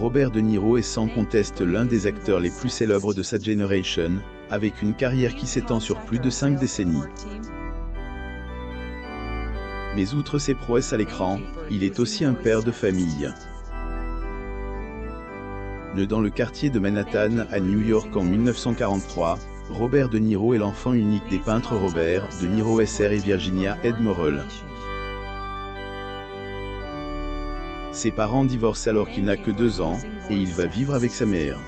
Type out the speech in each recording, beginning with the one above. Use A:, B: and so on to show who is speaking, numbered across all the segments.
A: Robert De Niro est sans conteste l'un des acteurs les plus célèbres de sa génération, avec une carrière qui s'étend sur plus de cinq décennies. Mais outre ses prouesses à l'écran, il est aussi un père de famille. Né dans le quartier de Manhattan à New York en 1943, Robert De Niro est l'enfant unique des peintres Robert De Niro SR et Virginia Edmorel. Ses parents divorcent alors qu'il n'a que deux ans, et il va vivre avec sa mère.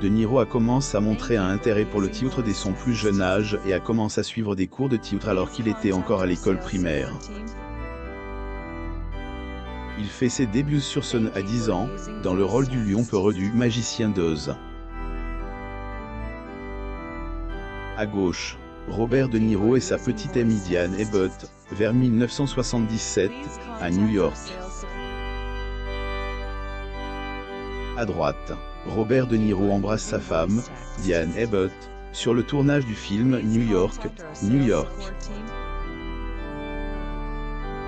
A: De Niro a commencé à montrer un intérêt pour le théâtre dès son plus jeune âge et a commencé à suivre des cours de théâtre alors qu'il était encore à l'école primaire. Il fait ses débuts sur scène à 10 ans, dans le rôle du lion peureux du magicien d'Oz. À gauche. Robert De Niro et sa petite amie Diane Abbott, vers 1977, à New York. À droite, Robert De Niro embrasse sa femme, Diane Abbott, sur le tournage du film New York, New York.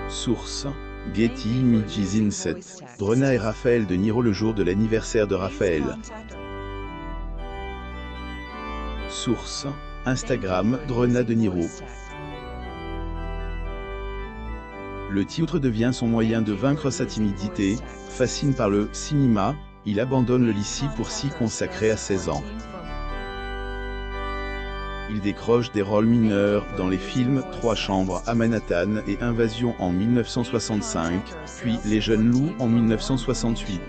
A: Source Getty Images Inset. Brenna et Raphaël De Niro le jour de l'anniversaire de Raphaël. Source Instagram, Drona De Niro. Le titre devient son moyen de vaincre sa timidité, fasciné par le cinéma, il abandonne le lycée pour s'y consacrer à 16 ans. Il décroche des rôles mineurs dans les films Trois chambres à Manhattan et Invasion en 1965, puis Les jeunes loups en 1968.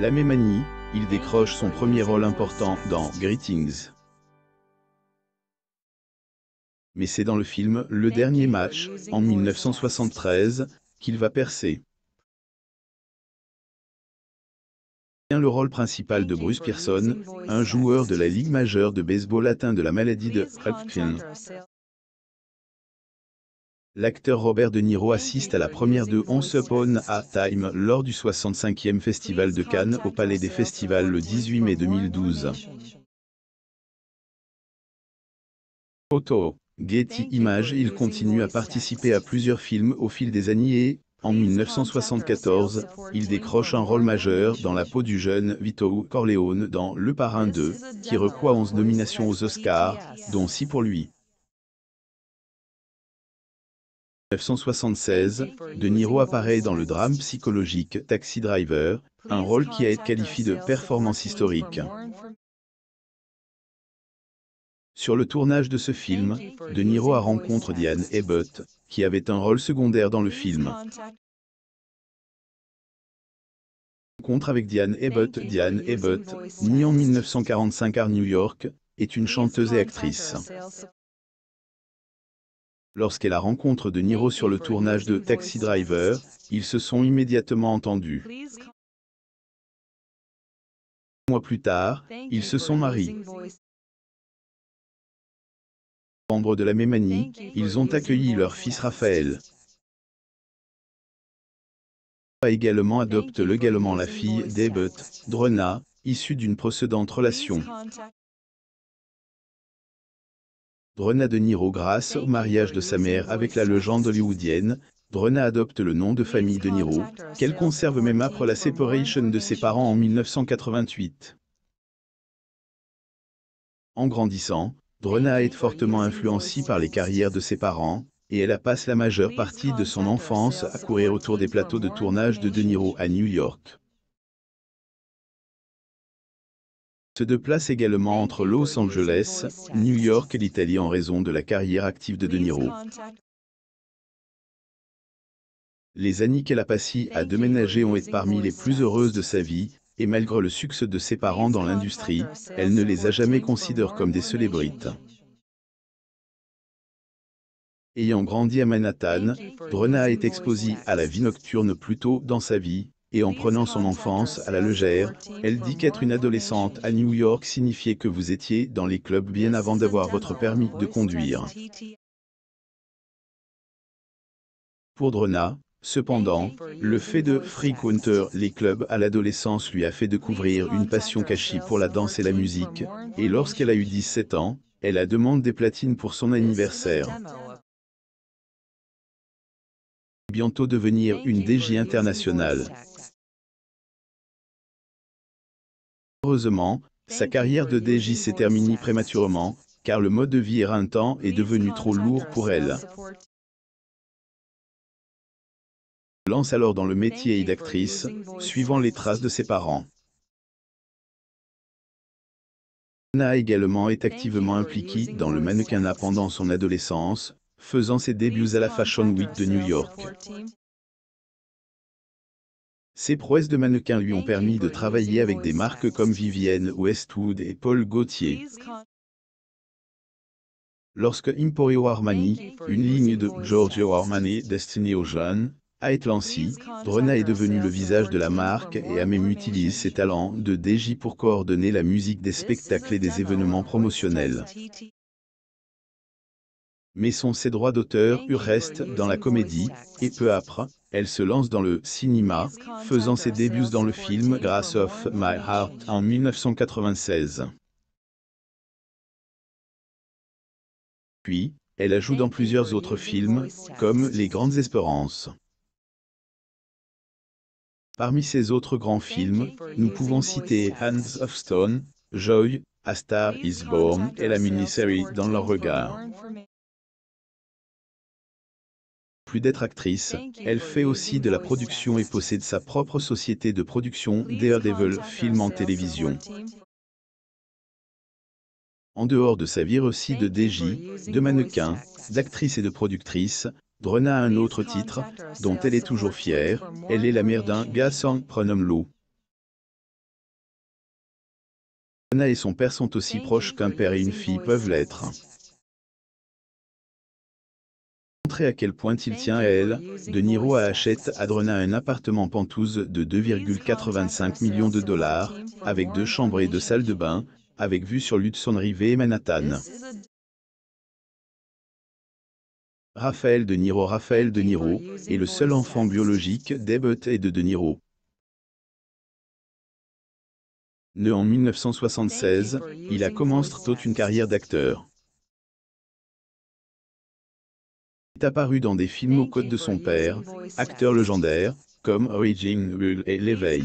A: La mémanie, il décroche son premier rôle important dans Greetings. Mais c'est dans le film Le Dernier Match, en 1973, qu'il va percer. le rôle principal de Bruce Pearson, un joueur de la Ligue majeure de baseball atteint de la maladie de Hodgkin l'acteur Robert De Niro assiste à la première de Once Upon a Time lors du 65e Festival de Cannes au Palais des Festivals le 18 mai 2012. Photo. Getty Images Il continue à participer à plusieurs films au fil des années et, en 1974, il décroche un rôle majeur dans la peau du jeune Vito Corleone dans Le Parrain 2, qui reçoit 11 nominations aux Oscars, dont 6 pour lui. 1976, De Niro apparaît dans le drame psychologique Taxi Driver, un rôle qui a été qualifié de performance historique. Sur le tournage de ce film, De Niro a rencontré Diane Ebbott, qui avait un rôle secondaire dans le film. Rencontre avec Diane Ebbott, Diane Ebbott, née en 1945 à New York, est une chanteuse et actrice. Lorsqu'elle la rencontre de Niro sur le tournage de Taxi Driver, ils se sont immédiatement entendus. Mois plus tard, ils se sont mariés. Membres de la même année, ils ont accueilli leur fils Raphaël également adopte légalement la fille Debut, Drona, issue d'une précédente relation. Drona De Niro grâce au mariage de sa mère avec la légende hollywoodienne, Drona adopte le nom de famille De Niro, qu'elle conserve même après la séparation de ses parents en 1988. En grandissant, Brenna est fortement influencée par les carrières de ses parents, et elle a passé la majeure partie de son enfance à courir autour des plateaux de tournage de De Niro à New York. se déplace également entre Los Angeles, New York et l'Italie en raison de la carrière active de De Niro. Les années qu'elle a passées à déménager ont été parmi les plus heureuses de sa vie, et malgré le succès de ses parents dans l'industrie, elle ne les a jamais considérés comme des célébrités. Ayant grandi à Manhattan, Brenna a été exposée à la vie nocturne plus tôt dans sa vie, et en prenant son enfance à la légère, elle dit qu'être une adolescente à New York signifiait que vous étiez dans les clubs bien avant d'avoir votre permis de conduire. Pour Drona, cependant, le fait de fréquenter les clubs à l'adolescence lui a fait découvrir une passion cachée pour la danse et la musique, et lorsqu'elle a eu 17 ans, elle a demandé des platines pour son anniversaire bientôt devenir une DJ internationale. Heureusement, sa carrière de DJ s'est terminée prématurément, car le mode de vie éreintant est devenu trop lourd pour elle. Lance alors dans le métier d'actrice, suivant les traces de ses parents. Anna également est activement impliquée dans le mannequinat pendant son adolescence, faisant ses débuts à la Fashion Week de New York. Ses prouesses de mannequin lui ont permis de travailler avec des marques comme Vivienne Westwood et Paul Gaultier. Lorsque Emporio Armani, une ligne de Giorgio Armani destinée aux jeunes, a été lancée, Brenna est devenue le visage de la marque et a même utilisé ses talents de DJ pour coordonner la musique des spectacles et des événements promotionnels. Mais sont ses droits d'auteur reste dans la comédie, et peu après, elle se lance dans le cinéma, faisant ses débuts dans le film Grass of My Heart en 1996. Puis, elle joue dans plusieurs autres films, comme Les Grandes Espérances. Parmi ses autres grands films, nous pouvons citer Hands of Stone, Joy, A Star is Born et la uh, mini-série Dans leur regard plus d'être actrice, elle fait aussi de la production et possède sa propre société de production Daredevil Film en télévision. En dehors de sa vie aussi de DJ, de mannequin, d'actrice et de productrice, Drona a un autre titre, dont elle est toujours fière, elle est la mère d'un gars sans pronom Lou. Drona et son père sont aussi proches qu'un père et une fille peuvent l'être à quel point il tient à elle, De Niro achète à Drena un appartement penthouse de 2,85 millions de dollars, avec deux chambres et deux salles de bain, avec vue sur l'Hudson River et Manhattan. Raphaël De Niro Raphaël De Niro est le seul enfant biologique d'Ebbett et de De Niro. Né en 1976, il a commencé toute une carrière d'acteur. est apparu dans des films aux côtes de son père, acteur légendaire, comme Raging Rule et L'éveil.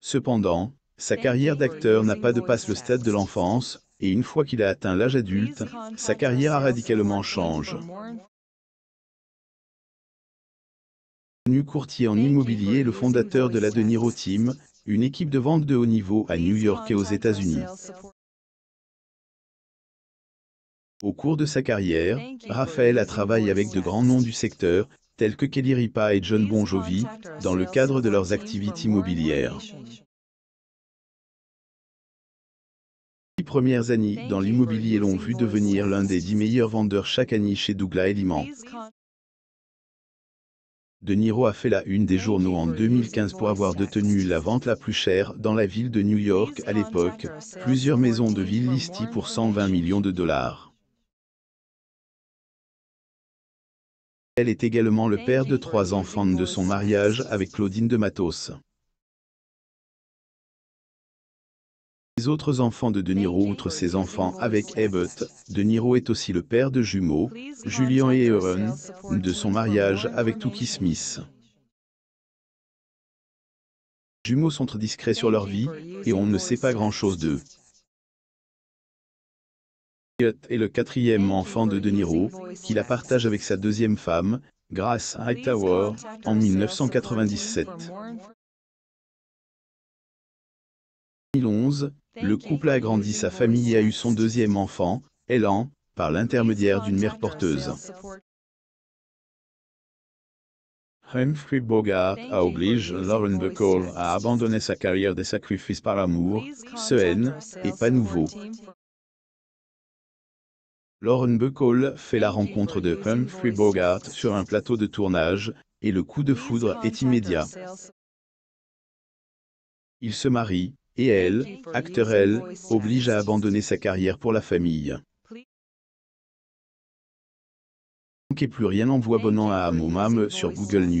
A: Cependant, sa carrière d'acteur n'a pas de passe le stade de l'enfance, et une fois qu'il a atteint l'âge adulte, sa carrière a radicalement changé Devenu courtier en immobilier et le fondateur de la De Team, une équipe de vente de haut niveau à New York et aux États-Unis. Au cours de sa carrière, Raphaël a travaillé avec de grands noms du secteur, tels que Kelly Ripa et John Bon Jovi, dans le cadre de leurs activités immobilières. Les premières années dans l'immobilier l'ont vu devenir l'un des dix meilleurs vendeurs chaque année chez Douglas Elliman. De Niro a fait la une des journaux en 2015 pour avoir détenu la vente la plus chère dans la ville de New York à l'époque, plusieurs maisons de ville listées pour 120 millions de dollars. Elle est également le père de trois enfants de son mariage avec Claudine de Matos. Les autres enfants de De Niro outre ses enfants avec Ebert, De Niro est aussi le père de jumeaux, Julian et Euron, de son mariage avec Tookie Smith. Les jumeaux sont très discrets sur leur vie, et on ne sait pas grand-chose d'eux est le quatrième enfant de De Niro, qui la partage avec sa deuxième femme, Grace Hightower, en 1997. En 2011, le couple a agrandi sa famille et a eu son deuxième enfant, Elan, par l'intermédiaire d'une mère porteuse. Humphrey Bogart a obligé Lauren Bacall à abandonner sa carrière des sacrifices par amour, ce haine, et pas nouveau. Lauren Buckle fait la rencontre de Humphrey Bogart sur un plateau de tournage, et le coup de foudre est immédiat. Ils se marient, et elle, acteur elle, oblige à abandonner sa carrière pour la famille. Et plus rien en bon à Amomam sur Google News.